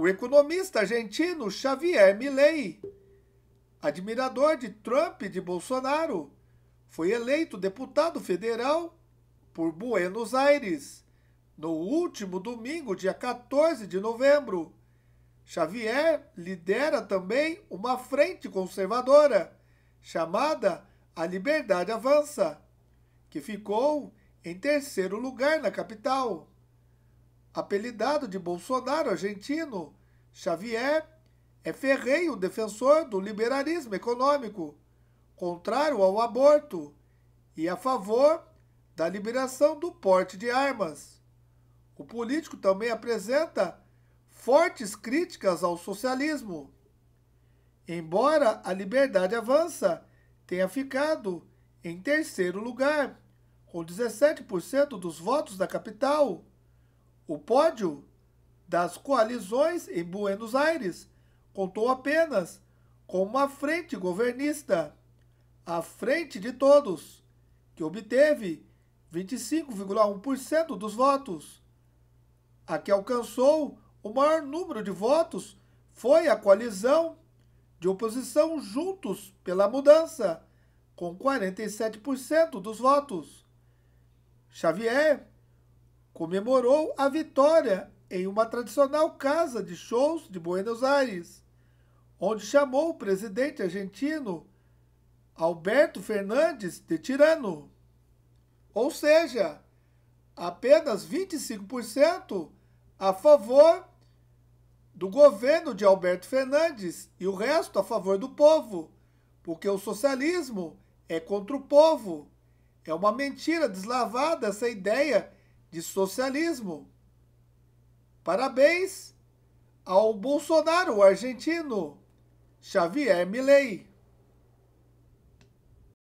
O economista argentino Xavier Milley, admirador de Trump e de Bolsonaro, foi eleito deputado federal por Buenos Aires no último domingo, dia 14 de novembro. Xavier lidera também uma frente conservadora chamada A Liberdade Avança, que ficou em terceiro lugar na capital apelidado de Bolsonaro argentino, Xavier é ferreiro defensor do liberalismo econômico, contrário ao aborto e a favor da liberação do porte de armas. O político também apresenta fortes críticas ao socialismo. Embora a liberdade avança tenha ficado em terceiro lugar, com 17% dos votos da capital, o pódio das coalizões em Buenos Aires contou apenas com uma frente governista, a Frente de Todos, que obteve 25,1% dos votos. A que alcançou o maior número de votos foi a coalizão de oposição Juntos pela Mudança, com 47% dos votos. Xavier comemorou a vitória em uma tradicional casa de shows de Buenos Aires, onde chamou o presidente argentino Alberto Fernandes de tirano. Ou seja, apenas 25% a favor do governo de Alberto Fernandes e o resto a favor do povo, porque o socialismo é contra o povo. É uma mentira deslavada essa ideia de socialismo. Parabéns ao Bolsonaro argentino, Xavier Milei.